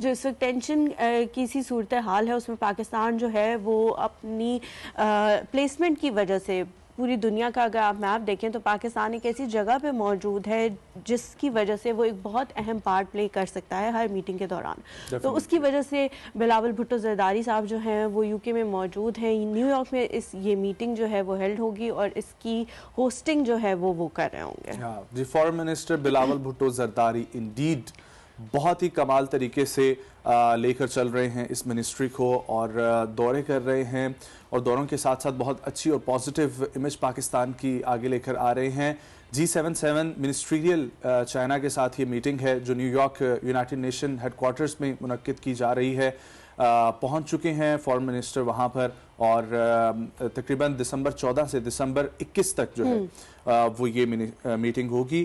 जो इस वक्त टेंशन की सी सूरत हाल है उसमें पाकिस्तान जो है वो अपनी प्लेसमेंट की वजह से पूरी दुनिया का अगर आप मैप देखें तो पाकिस्तान एक ऐसी जगह पे मौजूद है जिसकी वजह से वो एक बहुत अहम पार्ट प्ले कर सकता है हर मीटिंग के दौरान तो उसकी वजह से बिलावल भुट्टो जरदारी साहब जो हैं वो यूके में मौजूद हैं न्यूयॉर्क में इस ये मीटिंग जो है वो हेल्ड होगी और इसकी होस्टिंग जो है वो वो कर रहे होंगे जी foreign minister Bilawal Bhutto Zardari indeed बहुत ही कमाल तरीके से लेकर चल रहे हैं इस मिनिस्ट्री को और दौरे कर रहे हैं और दौरों के साथ साथ बहुत अच्छी और पॉजिटिव इमेज पाकिस्तान की आगे लेकर आ रहे हैं G seven seven ministerial China के साथ ये मीटिंग है जो न्यूयॉर्क यूनाइटेड नेशन हेडकोार्टर्स में मनक़द की जा रही है पहुंच चुके हैं फॉरेन मिनिस्टर वहां पर और तकरीबन दिसंबर 14 से दिसंबर 21 तक जो है हम्म। वो ये मीटिंग होगी